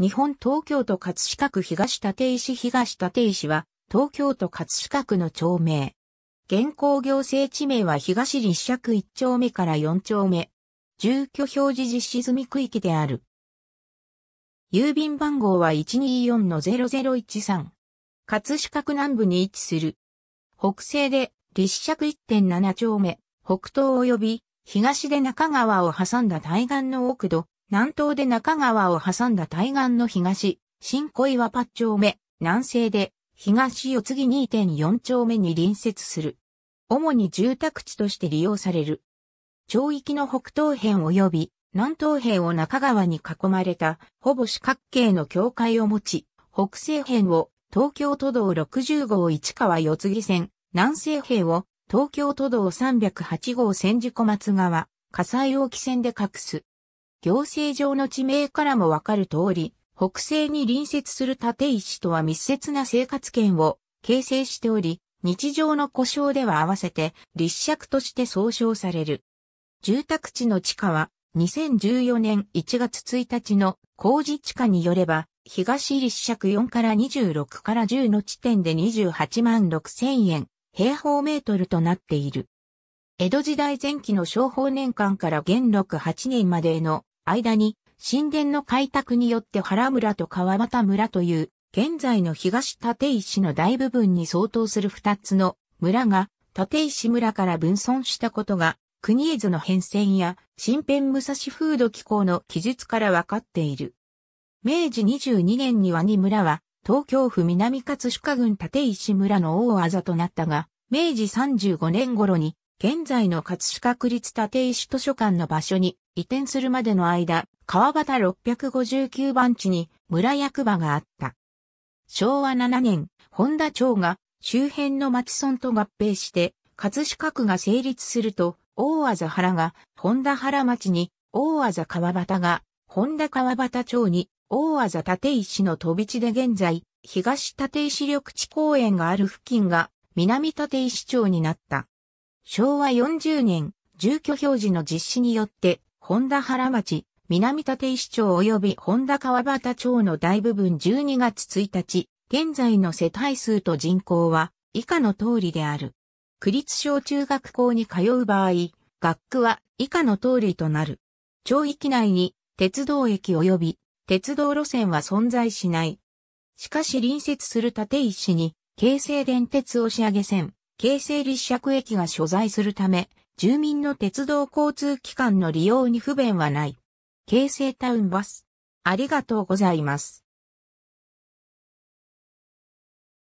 日本東京都葛飾区東立石東立石は、東京都葛飾区の町名。現行行政地名は東立石区1丁目から4丁目。住居表示実施済み区域である。郵便番号は124-0013。葛飾区南部に位置する。北西で立石1.7丁目、北東及び東で中川を挟んだ対岸の奥土。南東で中川を挟んだ対岸の東、新小岩八丁目、南西で、東四次2.4丁目に隣接する。主に住宅地として利用される。町域の北東辺及び南東辺を中川に囲まれた、ほぼ四角形の境界を持ち、北西辺を東京都道60号市川四次線、南西辺を東京都道308号千住小松川、火災大線で隠す。行政上の地名からもわかる通り、北西に隣接する立石とは密接な生活圏を形成しており、日常の故障では合わせて立石として総称される。住宅地の地下は2014年1月1日の工事地下によれば、東立石4から26から10の地点で28万6千円平方メートルとなっている。江戸時代前期の商法年間から元禄8年までの間に神殿の開拓によって原村と川端村という現在の東立石の大部分に相当する二つの村が立石村から分村したことが国絵図の変遷や新編武蔵風土機構の記述から分かっている。明治22年には2村は東京府南葛飾郡立石村の大技となったが、明治35年頃に現在の葛飾区立立石図書館の場所に移転するまでの間、川端659番地に村役場があった。昭和7年、本田町が周辺の町村と合併して、葛飾区が成立すると、大字原が本田原町に、大字川端が本田川端町に、大字立石の飛び地で現在、東立石緑地公園がある付近が南立石町になった。昭和40年、住居表示の実施によって、本田原町、南立石町及び本田川端町の大部分12月1日、現在の世帯数と人口は以下の通りである。区立小中学校に通う場合、学区は以下の通りとなる。町域内に鉄道駅及び鉄道路線は存在しない。しかし隣接する立石に京成電鉄押上線、京成立石駅が所在するため、住民の鉄道交通機関の利用に不便はない。京成タウンバス。ありがとうございます。